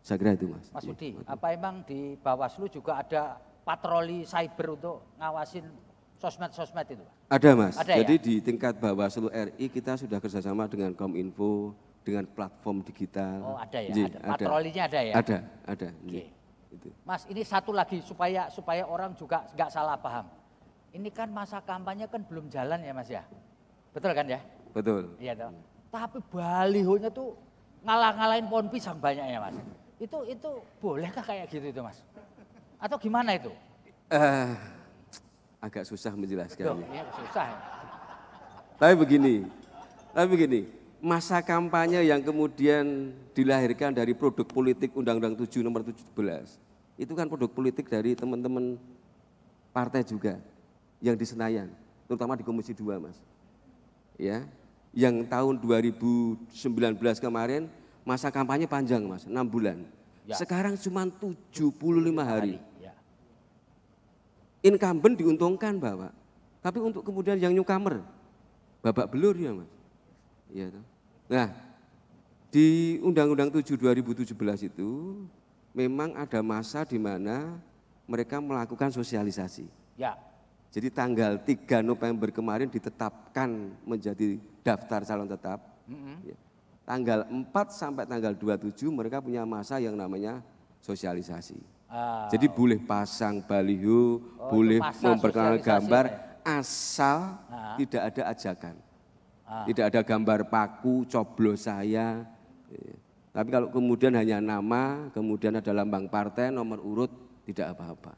Saya kira itu Mas. Mas iya, Budi, ya. apa emang di Bawaslu juga ada patroli cyber untuk ngawasin sosmed-sosmed itu? Ada Mas, ada, ya? jadi ya? di tingkat Bawaslu RI kita sudah kerjasama dengan Kominfo, dengan platform digital. Oh ada ya, iya, ada. patrolinya ada. ya? Ada, ada. Okay. Iya, itu. Mas ini satu lagi supaya supaya orang juga nggak salah paham. Ini kan masa kampanye kan belum jalan ya Mas ya? Betul kan ya? Betul. Iya Tapi balihonya tuh ngalah-ngalahin pohon pisang banyaknya Mas itu itu bolehkah kayak gitu itu mas? Atau gimana itu? Uh, agak susah menjelaskannya. Duh, iya, ya, susah. Tapi begini, tapi begini, masa kampanye yang kemudian dilahirkan dari produk politik Undang-Undang 7 nomor 17, itu kan produk politik dari teman-teman partai juga yang di Senayan, terutama di Komisi 2 mas. Ya, yang tahun 2019 kemarin masa kampanye panjang mas, 6 bulan. Ya. Sekarang cuma 75 hari. hari. Ya. Incumbent diuntungkan Bapak. Tapi untuk kemudian yang newcomer, babak belur ya mas. Ya, nah, di Undang-Undang 7 2017 itu memang ada masa di mana mereka melakukan sosialisasi. Ya. Jadi tanggal 3 November kemarin ditetapkan menjadi daftar calon tetap. Mm -hmm tanggal 4 sampai tanggal 27 mereka punya masa yang namanya sosialisasi. Ah, Jadi boleh pasang baliho, oh, boleh memperkenalkan gambar ya? asal ah. tidak ada ajakan. Ah. Tidak ada gambar paku, coblos saya. Eh, tapi kalau kemudian hanya nama, kemudian ada lambang partai, nomor urut, tidak apa-apa.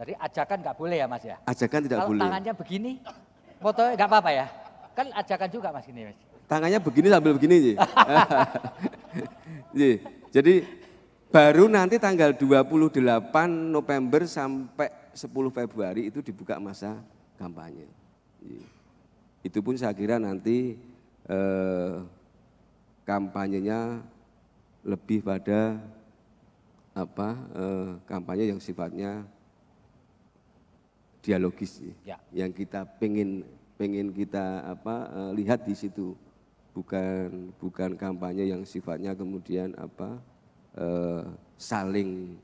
Tadi ajakan nggak boleh ya mas ya? Ajakan tidak kalau boleh. Kalau tangannya begini, foto nggak apa-apa ya? Kan ajakan juga Mas ini Mas. Tangannya begini sambil begini sih. Jadi baru nanti tanggal 28 November sampai 10 Februari itu dibuka masa kampanye. Itu pun saya kira nanti eh, kampanyenya lebih pada apa eh, kampanye yang sifatnya dialogis ya. yang kita pengen pengen kita apa uh, lihat di situ bukan bukan kampanye yang sifatnya kemudian apa uh, saling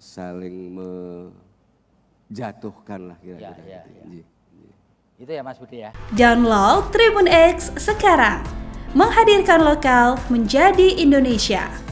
saling menjatuhkan lah kira-kira ya, ya, gitu. ya. ya. Iya, iya. itu ya Mas Budi ya download Tribun X sekarang menghadirkan lokal menjadi Indonesia